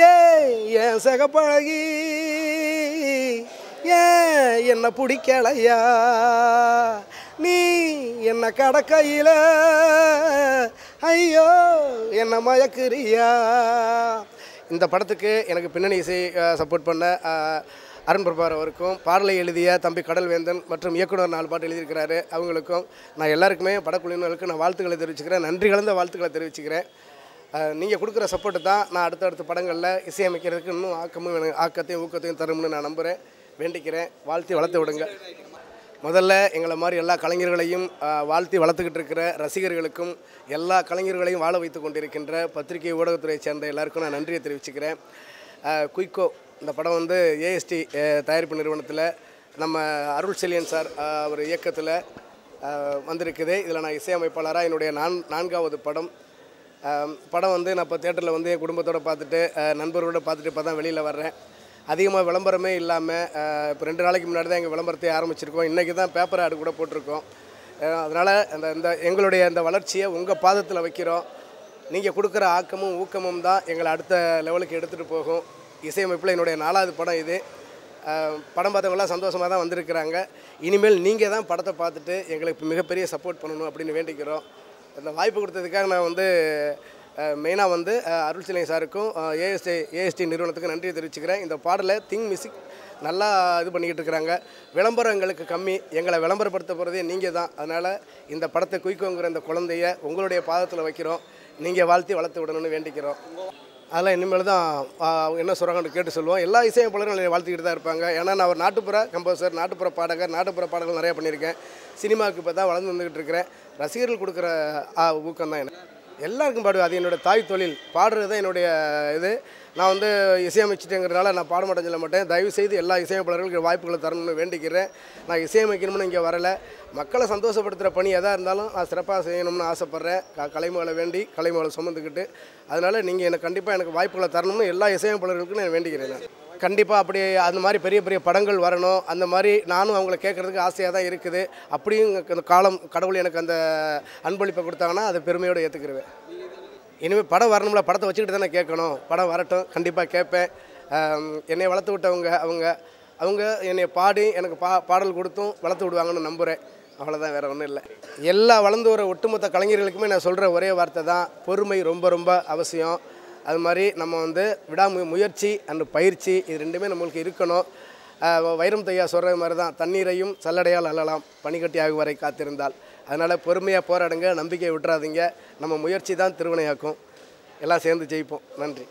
ஏ சக பழகி ஏன் என்னை பிடிக்கலையா நீ என்னை கடக்கையில் ஐயோ என்னை மயக்குறியா இந்த படத்துக்கு எனக்கு பின்னணி இசை சப்போர்ட் பண்ண அருண் பிரபார் அவருக்கும் பாடலை எழுதிய தம்பி கடல்வேந்தன் மற்றும் இயக்குனர் நாலு பாட்டு எழுதியிருக்கிறாரு அவங்களுக்கும் நான் எல்லாருக்குமே படக்குழுவினருக்கு நான் வாழ்த்துக்களை தெரிவிச்சுக்கிறேன் நன்றி கலந்த வாழ்த்துக்களை தெரிவிச்சுக்கிறேன் நீங்கள் கொடுக்குற சப்போர்ட்டு தான் நான் அடுத்தடுத்த படங்களில் இசையமைக்கிறதுக்கு இன்னும் ஆக்கமும் ஆக்கத்தையும் ஊக்கத்தையும் தரும்னு நான் நம்புகிறேன் வேண்டிக்கிறேன் வாழ்த்தி வளர்த்து விடுங்க முதல்ல எங்களை மாதிரி எல்லா கலைஞர்களையும் வாழ்த்தி வளர்த்துக்கிட்டு இருக்கிற ரசிகர்களுக்கும் எல்லா கலைஞர்களையும் வாழ வைத்து கொண்டிருக்கின்ற பத்திரிகை ஊடகத்துறையை சேர்ந்த எல்லாருக்கும் நான் நன்றியை தெரிவிச்சுக்கிறேன் குயிக்கோ இந்த படம் வந்து ஏஎஸ்டி தயாரிப்பு நிறுவனத்தில் நம்ம அருள் செலியன் சார் ஒரு இயக்கத்தில் வந்திருக்குது இதில் நான் இசையமைப்பாளராக என்னுடைய நான் நான்காவது படம் படம் வந்து நான் இப்போ தேட்டரில் வந்து என் குடும்பத்தோடு பார்த்துட்டு நண்பர்களோட பார்த்துட்டு இப்போ தான் வெளியில் வர்றேன் அதிகமாக விளம்பரமே இல்லாமல் இப்போ ரெண்டு நாளைக்கு முன்னாடி தான் எங்கள் விளம்பரத்தை ஆரம்பிச்சிருக்கோம் இன்றைக்கி தான் பேப்பர் ஆடு கூட போட்டிருக்கோம் அதனால் அந்த இந்த எங்களுடைய அந்த வளர்ச்சியை உங்கள் பாதத்தில் வைக்கிறோம் நீங்கள் கொடுக்குற ஆக்கமும் ஊக்கமும் தான் எங்களை அடுத்த லெவலுக்கு எடுத்துகிட்டு போகும் இசையமைப்பில் என்னுடைய நாலாவது படம் இது படம் பார்த்தவங்களாம் சந்தோஷமாக தான் வந்திருக்கிறாங்க இனிமேல் நீங்கள் தான் படத்தை பார்த்துட்டு எங்களுக்கு மிகப்பெரிய சப்போர்ட் பண்ணணும் அப்படின்னு வேண்டிக்கிறோம் இந்த வாய்ப்பு கொடுத்ததுக்காக நான் வந்து மெயினாக வந்து அருள் சிலை சாருக்கும் ஏஎஸ்டி ஏஎஸ்டி நிறுவனத்துக்கு நன்றி தெரிவிச்சுக்கிறேன் இந்த பாடலை திங் மியூசிக் நல்லா இது பண்ணிக்கிட்டு இருக்கிறாங்க விளம்பரம் எங்களுக்கு கம்மி எங்களை விளம்பரப்படுத்த போகிறதே நீங்கள் தான் அதனால் இந்த படத்தை குயிக்கோங்கிற இந்த குழந்தைய உங்களுடைய பாதத்தில் வைக்கிறோம் நீங்கள் வாழ்த்தி வளர்த்து விடணும்னு வேண்டிக்கிறோம் அதெல்லாம் இனிமேல் தான் என்ன சொல்கிறாங்கன்னு கேட்டு சொல்லுவோம் எல்லா இசையமைப்பாளரும் என்னை வாழ்த்துக்கிட்டு தான் இருப்பாங்க ஏன்னா நான் ஒரு நாட்டுப்புற கம்போசர் நாட்டுப்புற பாடகர் நாட்டுப்புற பாடல்கள் நிறையா பண்ணியிருக்கேன் சினிமாவுக்கு இப்போ தான் வளர்ந்து வந்துக்கிட்டு இருக்கிறேன் ரசிகர்கள் கொடுக்குற ஊக்கம் தான் என்ன எல்லாருக்கும் பாடுவேன் அது என்னோடய தாய் தொழில் பாடுறது தான் என்னுடைய இது நான் வந்து இசையமைச்சிட்டேங்கிறதுனால நான் பாட மாட்டேன் சொல்ல மாட்டேன் செய்து எல்லா இசையமைப்பாளர்களுக்கு வாய்ப்புகளை தரணும்னு வேண்டிக்கிறேன் நான் இசையமைக்கணும்னு இங்கே வரலை மக்களை சந்தோஷப்படுத்துகிற பணி எதாக இருந்தாலும் நான் சிறப்பாக செய்யணும்னு ஆசைப்பட்றேன் க கலைமகளை வேண்டி கலைமகளை சுமந்துக்கிட்டு அதனால் நீங்கள் எனக்கு கண்டிப்பாக எனக்கு வாய்ப்புகளை தரணும்னு எல்லா இசையமைப்பாளர்களுக்கும் நான் வேண்டிக்கிறேன் கண்டிப்பாக அப்படி அந்த மாதிரி பெரிய பெரிய படங்கள் வரணும் அந்த மாதிரி நானும் அவங்கள கேட்குறதுக்கு ஆசையாக தான் இருக்குது அப்படியும் அந்த காலம் கடவுள் எனக்கு அந்த அன்பளிப்பை கொடுத்தாங்கன்னா அதை பெருமையோடு ஏற்றுக்கிருவேன் இனிமேல் படம் வரணும்ல படத்தை வச்சுக்கிட்டு தானே கேட்கணும் படம் வரட்டும் கண்டிப்பாக கேட்பேன் என்னை வளர்த்து விட்டவங்க அவங்க அவங்க என்னை பாடி எனக்கு பா பாடல் கொடுத்தும் வளர்த்து விடுவாங்கன்னு நம்புகிறேன் அவ்வளோதான் வேறு ஒன்றும் இல்லை எல்லா வளர்ந்து வர ஒட்டுமொத்த கலைஞர்களுக்குமே நான் சொல்கிற ஒரே வார்த்தை தான் பொறுமை ரொம்ப ரொம்ப அவசியம் அது மாதிரி நம்ம வந்து விடாமு முயற்சி அண்ட் பயிற்சி இது ரெண்டுமே நம்மளுக்கு இருக்கணும் வைரம் தையா சொல்கிற மாதிரி தான் தண்ணீரையும் சல்லடையால் அல்லலாம் பனிக்கட்டியாக வரை காத்திருந்தால் அதனால் பொறுமையாக போராடுங்க நம்பிக்கையை விட்டுறாதீங்க நம்ம முயற்சி தான் திருவினையாக்கும் எல்லாம் சேர்ந்து ஜெயிப்போம் நன்றி